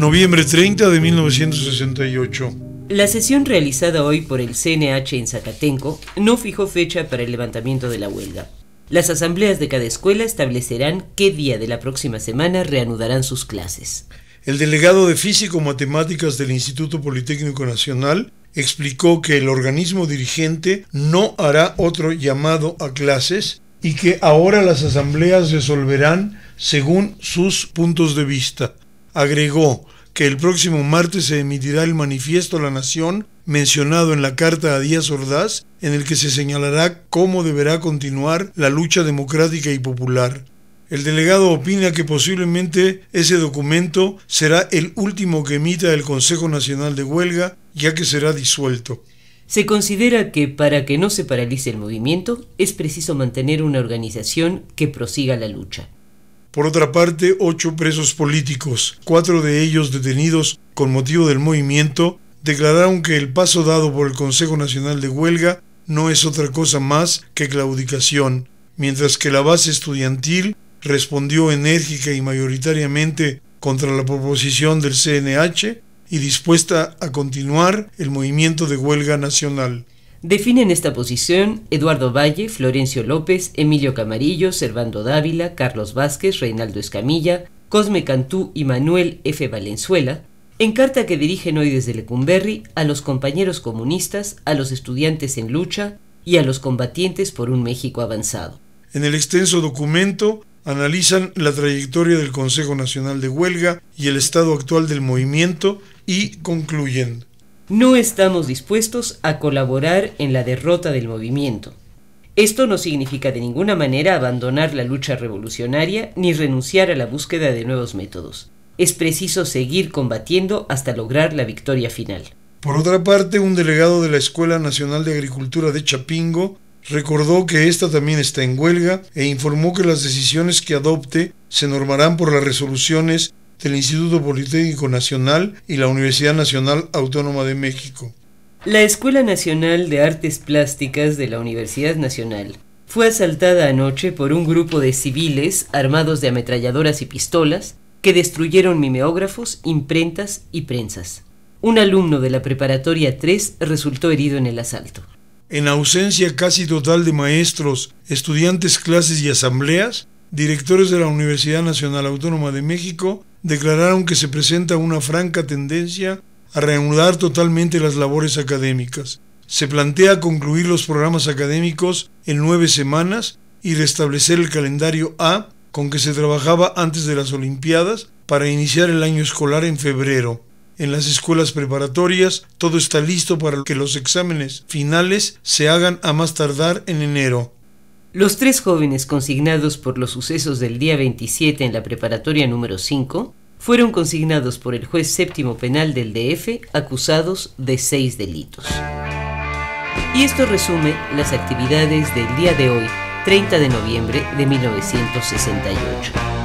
Noviembre 30 de 1968. La sesión realizada hoy por el CNH en Zacatenco no fijó fecha para el levantamiento de la huelga. Las asambleas de cada escuela establecerán qué día de la próxima semana reanudarán sus clases. El delegado de Físico-Matemáticas del Instituto Politécnico Nacional explicó que el organismo dirigente no hará otro llamado a clases y que ahora las asambleas resolverán según sus puntos de vista agregó que el próximo martes se emitirá el manifiesto a La Nación mencionado en la carta a Díaz Ordaz, en el que se señalará cómo deberá continuar la lucha democrática y popular. El delegado opina que posiblemente ese documento será el último que emita el Consejo Nacional de Huelga, ya que será disuelto. Se considera que para que no se paralice el movimiento es preciso mantener una organización que prosiga la lucha. Por otra parte, ocho presos políticos, cuatro de ellos detenidos con motivo del movimiento, declararon que el paso dado por el Consejo Nacional de Huelga no es otra cosa más que claudicación, mientras que la base estudiantil respondió enérgica y mayoritariamente contra la proposición del CNH y dispuesta a continuar el movimiento de huelga nacional. Definen esta posición Eduardo Valle, Florencio López, Emilio Camarillo, Servando Dávila, Carlos Vázquez, Reinaldo Escamilla, Cosme Cantú y Manuel F. Valenzuela, en carta que dirigen hoy desde Lecumberri a los compañeros comunistas, a los estudiantes en lucha y a los combatientes por un México avanzado. En el extenso documento analizan la trayectoria del Consejo Nacional de Huelga y el estado actual del movimiento y concluyen no estamos dispuestos a colaborar en la derrota del movimiento. Esto no significa de ninguna manera abandonar la lucha revolucionaria ni renunciar a la búsqueda de nuevos métodos. Es preciso seguir combatiendo hasta lograr la victoria final. Por otra parte, un delegado de la Escuela Nacional de Agricultura de Chapingo recordó que esta también está en huelga e informó que las decisiones que adopte se normarán por las resoluciones del Instituto Politécnico Nacional y la Universidad Nacional Autónoma de México. La Escuela Nacional de Artes Plásticas de la Universidad Nacional fue asaltada anoche por un grupo de civiles armados de ametralladoras y pistolas que destruyeron mimeógrafos, imprentas y prensas. Un alumno de la preparatoria 3 resultó herido en el asalto. En ausencia casi total de maestros, estudiantes, clases y asambleas, directores de la Universidad Nacional Autónoma de México declararon que se presenta una franca tendencia a reanudar totalmente las labores académicas. Se plantea concluir los programas académicos en nueve semanas y restablecer el calendario A con que se trabajaba antes de las Olimpiadas para iniciar el año escolar en febrero. En las escuelas preparatorias todo está listo para que los exámenes finales se hagan a más tardar en enero. Los tres jóvenes consignados por los sucesos del día 27 en la preparatoria número 5 fueron consignados por el juez séptimo penal del DF acusados de seis delitos. Y esto resume las actividades del día de hoy, 30 de noviembre de 1968.